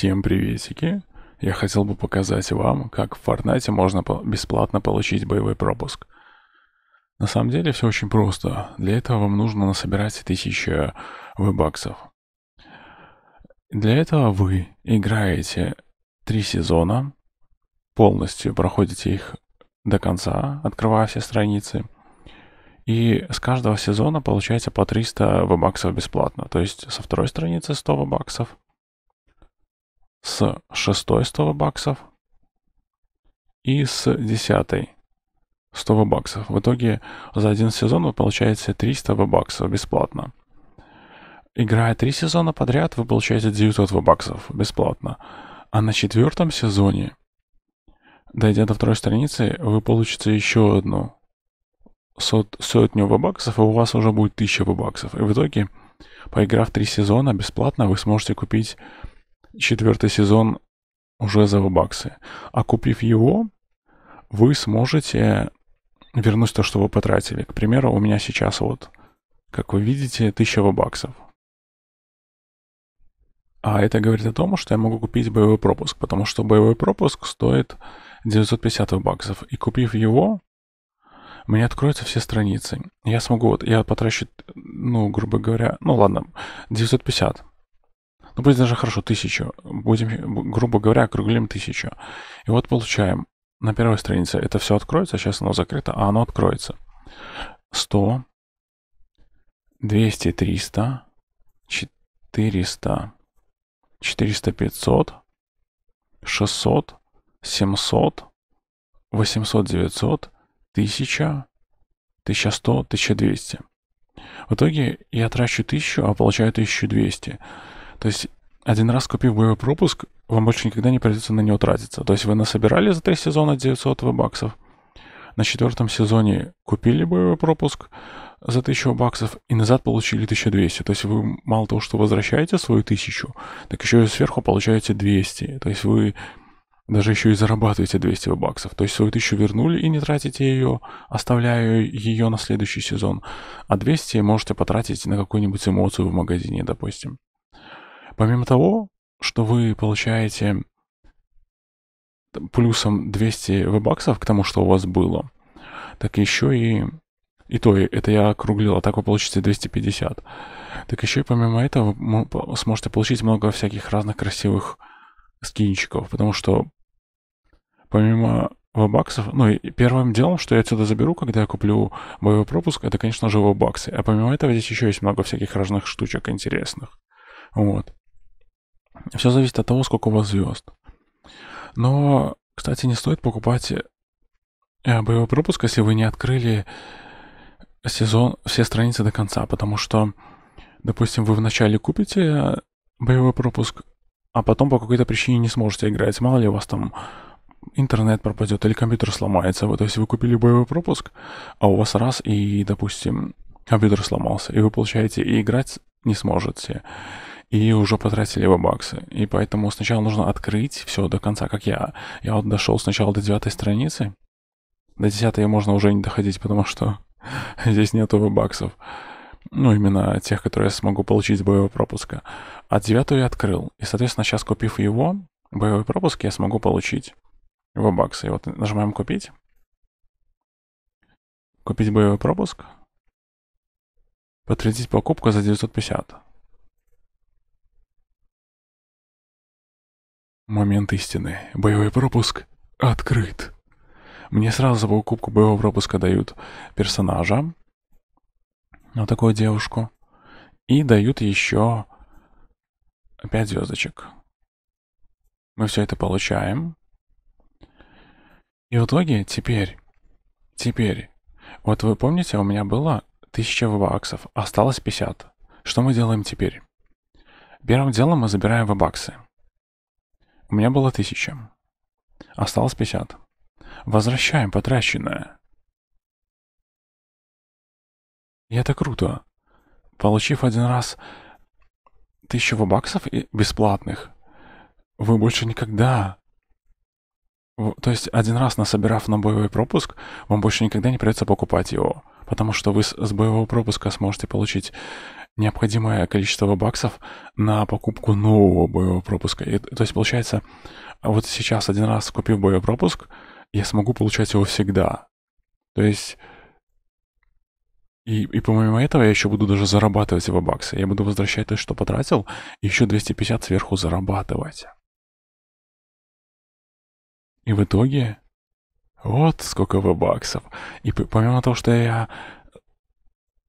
Всем приветики! Я хотел бы показать вам, как в Fortnite можно бесплатно получить боевой пропуск. На самом деле все очень просто. Для этого вам нужно насобирать 1000 э, баксов. Для этого вы играете 3 сезона, полностью проходите их до конца, открывая все страницы. И с каждого сезона получаете по 300 баксов бесплатно. То есть со второй страницы 100 баксов с шестой 100 баксов и с десятой 100 баксов. В итоге за один сезон вы получаете 300 баксов бесплатно. Играя три сезона подряд, вы получаете 900 баксов бесплатно. А на четвертом сезоне, дойдя до второй страницы, вы получите еще одну сот, сотню баксов, и у вас уже будет 1000 баксов. И в итоге, поиграв три сезона бесплатно, вы сможете купить четвертый сезон уже за баксы. А купив его, вы сможете вернуть то, что вы потратили. К примеру, у меня сейчас вот, как вы видите, 1000 баксов. А это говорит о том, что я могу купить боевой пропуск, потому что боевой пропуск стоит 950 баксов. И купив его, мне откроются все страницы. Я смогу, вот, я потрачу, ну, грубо говоря, ну ладно, 950 ну пусть даже хорошо, тысячу, будем, грубо говоря, округлим тысячу. И вот получаем на первой странице это все откроется, сейчас оно закрыто, а оно откроется. 100, 200, 300, 400, 400, 500, 600, 700, 800, 900, 1000, 1100, 1200. В итоге я трачу 1000, а получаю 1200. То есть один раз купив боевой пропуск, вам больше никогда не придется на него тратиться. То есть вы насобирали за три сезона 900 баксов, на четвертом сезоне купили боевой пропуск за 1000 баксов и назад получили 1200. То есть вы мало того, что возвращаете свою тысячу так еще и сверху получаете 200. То есть вы даже еще и зарабатываете 200 баксов. То есть свою тысячу вернули и не тратите ее, оставляя ее на следующий сезон. А 200 можете потратить на какую-нибудь эмоцию в магазине, допустим. Помимо того, что вы получаете плюсом 200 вебаксов к тому, что у вас было, так еще и... И то, это я округлил, а так вы получите 250. Так еще и помимо этого вы сможете получить много всяких разных красивых скинчиков, потому что помимо вебаксов, ну и первым делом, что я отсюда заберу, когда я куплю боевой пропуск, это, конечно же, вебаксы. А помимо этого здесь еще есть много всяких разных штучек интересных. Вот. Все зависит от того, сколько у вас звезд. Но, кстати, не стоит покупать э, боевой пропуск, если вы не открыли сезон, все страницы до конца, потому что, допустим, вы вначале купите боевой пропуск, а потом по какой-то причине не сможете играть. Мало ли у вас там интернет пропадет или компьютер сломается. Вот, то есть вы купили боевой пропуск, а у вас раз и, допустим, компьютер сломался, и вы получаете и играть не сможете и уже потратили его баксы. И поэтому сначала нужно открыть все до конца, как я. Я вот дошел сначала до девятой страницы. До десятой можно уже не доходить, потому что здесь нету баксов. Ну, именно тех, которые я смогу получить с боевого пропуска. А девятую я открыл. И, соответственно, сейчас купив его, боевой пропуск я смогу получить его баксы. И вот нажимаем «Купить». Купить боевой пропуск. Подтвердить покупку за 950. Момент истины. Боевой пропуск открыт. Мне сразу за покупку боевого пропуска дают персонажа, вот такую девушку, и дают еще 5 звездочек. Мы все это получаем. И в итоге теперь, теперь, вот вы помните, у меня было 1000 вебаксов, осталось 50. Что мы делаем теперь? Первым делом мы забираем вебаксы. баксы у меня было тысяча. Осталось пятьдесят. Возвращаем потраченное. И это круто. Получив один раз тысячу баксов бесплатных, вы больше никогда... То есть один раз насобирав на боевой пропуск, вам больше никогда не придется покупать его, потому что вы с боевого пропуска сможете получить необходимое количество баксов на покупку нового боевого пропуска. И, то есть, получается, вот сейчас один раз купив пропуск, я смогу получать его всегда. То есть... И, и помимо этого я еще буду даже зарабатывать его баксы. Я буду возвращать то, что потратил, и еще 250 сверху зарабатывать. И в итоге... Вот сколько в баксов. И помимо того, что я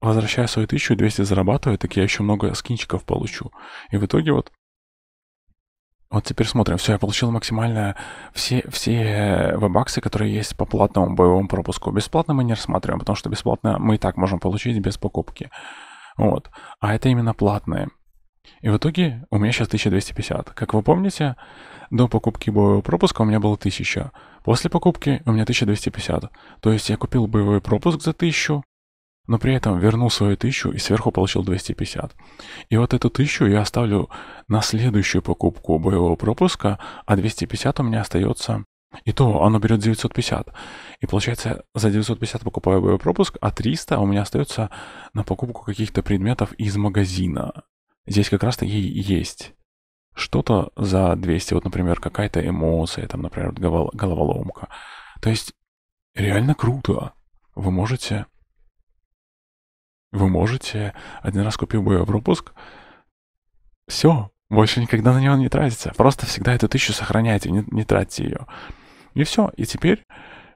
возвращая свои 1200 зарабатываю, так я еще много скинчиков получу. И в итоге вот вот теперь смотрим. Все, я получил максимально все, все вебаксы, которые есть по платному боевому пропуску. Бесплатно мы не рассматриваем, потому что бесплатно мы и так можем получить без покупки. Вот. А это именно платные. И в итоге у меня сейчас 1250. Как вы помните, до покупки боевого пропуска у меня было 1000. После покупки у меня 1250. То есть я купил боевой пропуск за 1000, но при этом вернул свою тысячу и сверху получил 250. И вот эту тысячу я оставлю на следующую покупку боевого пропуска, а 250 у меня остается... И то оно берет 950. И получается, за 950 покупаю боевой пропуск, а 300 у меня остается на покупку каких-то предметов из магазина. Здесь как раз-таки есть что-то за 200. Вот, например, какая-то эмоция, там, например, головоломка. То есть, реально круто. Вы можете вы можете, один раз купив бы в пропуск, все, больше никогда на него не тратится. Просто всегда эту тысячу сохраняйте, не, не тратьте ее. И все. И теперь,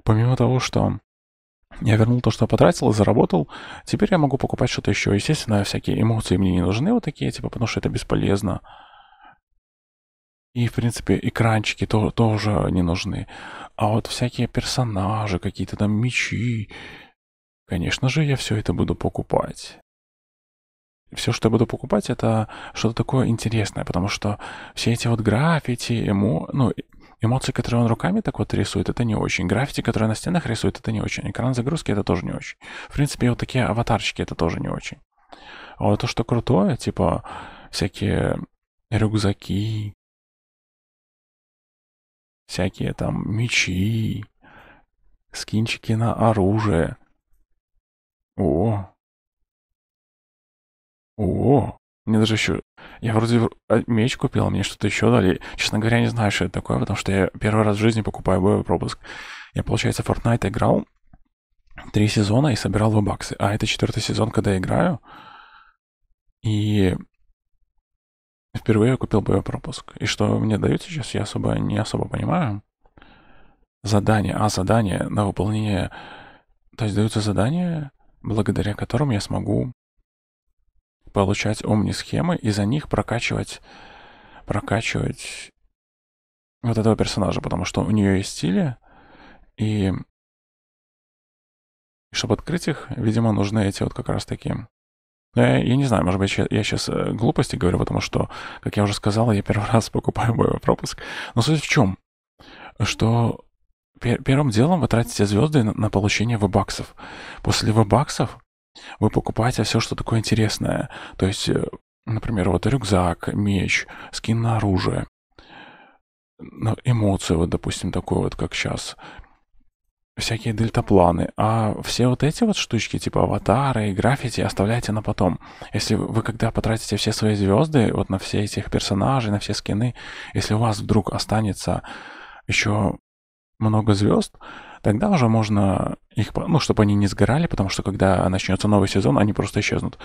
помимо того, что я вернул то, что я потратил и заработал. Теперь я могу покупать что-то еще. Естественно, всякие эмоции мне не нужны вот такие, типа, потому что это бесполезно. И, в принципе, экранчики то, тоже не нужны. А вот всякие персонажи, какие-то там мечи, Конечно же, я все это буду покупать. Все, что я буду покупать, это что-то такое интересное, потому что все эти вот граффити, эмо... ну, э, эмоции, которые он руками так вот рисует, это не очень. Граффити, которые на стенах рисует, это не очень. Экран загрузки, это тоже не очень. В принципе, вот такие аватарчики, это тоже не очень. А вот то, что крутое, типа всякие рюкзаки, всякие там мечи, скинчики на оружие. О. О. Мне даже еще... Я вроде а, меч купил, мне что-то еще дали. Честно говоря, не знаю, что это такое, потому что я первый раз в жизни покупаю боевой пропуск. Я, получается, в Fortnite играл три сезона и собирал в баксы. А это четвертый сезон, когда я играю. И впервые я купил боевой пропуск. И что мне дают сейчас, я особо не особо понимаю. Задание. А, задание на выполнение... То есть даются задания благодаря которым я смогу получать умные схемы и за них прокачивать, прокачивать вот этого персонажа, потому что у нее есть стили, и чтобы открыть их, видимо, нужны эти вот как раз такие. Но ну, я, я не знаю, может быть, я, я сейчас э, глупости говорю, потому что, как я уже сказал, я первый раз покупаю боевой пропуск. Но суть в чем? Что Первым делом вы тратите звезды на получение вебаксов. После вебаксов вы покупаете все, что такое интересное. То есть, э, например, вот рюкзак, меч, скин на оружие, ну, эмоцию, вот, допустим, такой вот, как сейчас, всякие дельтапланы, а все вот эти вот штучки, типа аватары и граффити, оставляйте на потом. Если вы когда потратите все свои звезды, вот на все этих персонажей, на все скины, если у вас вдруг останется еще много звезд, тогда уже можно их, ну, чтобы они не сгорали, потому что когда начнется новый сезон, они просто исчезнут.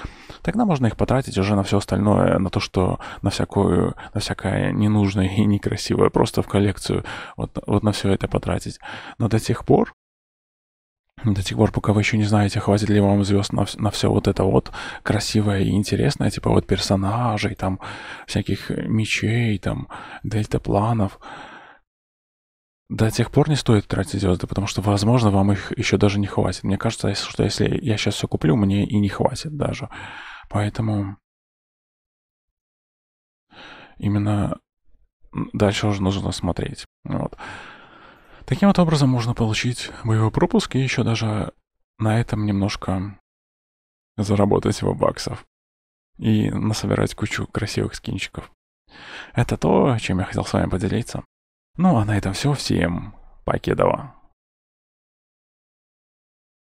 Тогда можно их потратить уже на все остальное, на то, что на всякую, на всякое ненужное и некрасивое, просто в коллекцию, вот, вот на все это потратить. Но до тех пор, до тех пор, пока вы еще не знаете, хватит ли вам звезд на, на все вот это вот красивое и интересное, типа вот персонажей, там всяких мечей, там дельтапланов, планов до тех пор не стоит тратить звезды, потому что, возможно, вам их еще даже не хватит. Мне кажется, что если я сейчас все куплю, мне и не хватит даже. Поэтому именно дальше уже нужно смотреть. Вот. Таким вот образом можно получить боевой пропуск и еще даже на этом немножко заработать его баксов и насобирать кучу красивых скинчиков. Это то, чем я хотел с вами поделиться. Ну а на этом все. Всем покедова.